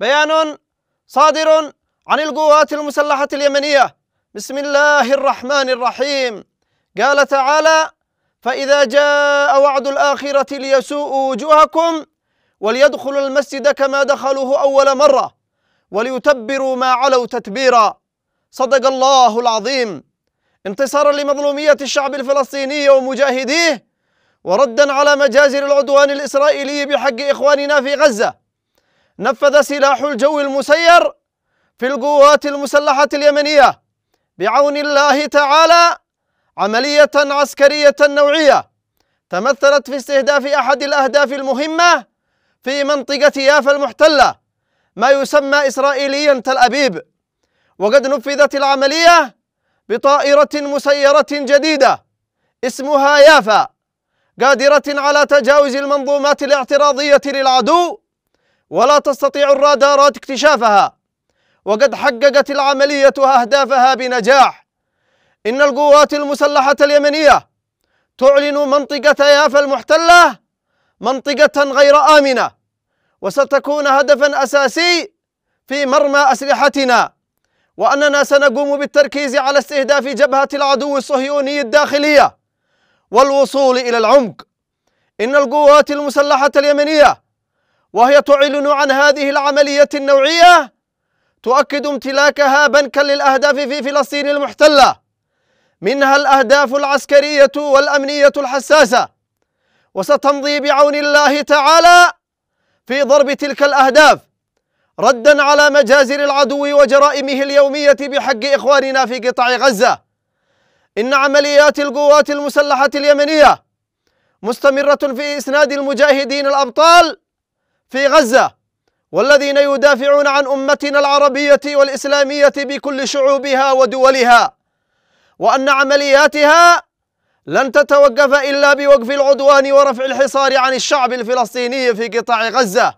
بيان صادر عن القوات المسلحة اليمنية بسم الله الرحمن الرحيم قال تعالى فإذا جاء وعد الآخرة ليسوءوا وجوهكم وليدخلوا المسجد كما دخلوه أول مرة وليتبروا ما علوا تتبيرا صدق الله العظيم انتصارا لمظلومية الشعب الفلسطيني ومجاهديه وردا على مجازر العدوان الإسرائيلي بحق إخواننا في غزة نفذ سلاح الجو المسير في القوات المسلحة اليمنية بعون الله تعالى عملية عسكرية نوعية تمثلت في استهداف أحد الأهداف المهمة في منطقة يافا المحتلة ما يسمى إسرائيليا تل أبيب وقد نفذت العملية بطائرة مسيرة جديدة اسمها يافا قادرة على تجاوز المنظومات الاعتراضية للعدو ولا تستطيع الرادارات اكتشافها وقد حققت العملية أهدافها بنجاح إن القوات المسلحة اليمنية تعلن منطقة يافا المحتلة منطقة غير آمنة وستكون هدفا أساسي في مرمى أسلحتنا وأننا سنقوم بالتركيز على استهداف جبهة العدو الصهيوني الداخلية والوصول إلى العمق إن القوات المسلحة اليمنية وهي تعلن عن هذه العملية النوعية تؤكد امتلاكها بنكا للأهداف في فلسطين المحتلة منها الأهداف العسكرية والأمنية الحساسة وستمضي بعون الله تعالى في ضرب تلك الأهداف ردا على مجازر العدو وجرائمه اليومية بحق إخواننا في قطاع غزة إن عمليات القوات المسلحة اليمنية مستمرة في إسناد المجاهدين الأبطال في غزة والذين يدافعون عن أمتنا العربية والإسلامية بكل شعوبها ودولها وأن عملياتها لن تتوقف إلا بوقف العدوان ورفع الحصار عن الشعب الفلسطيني في قطاع غزة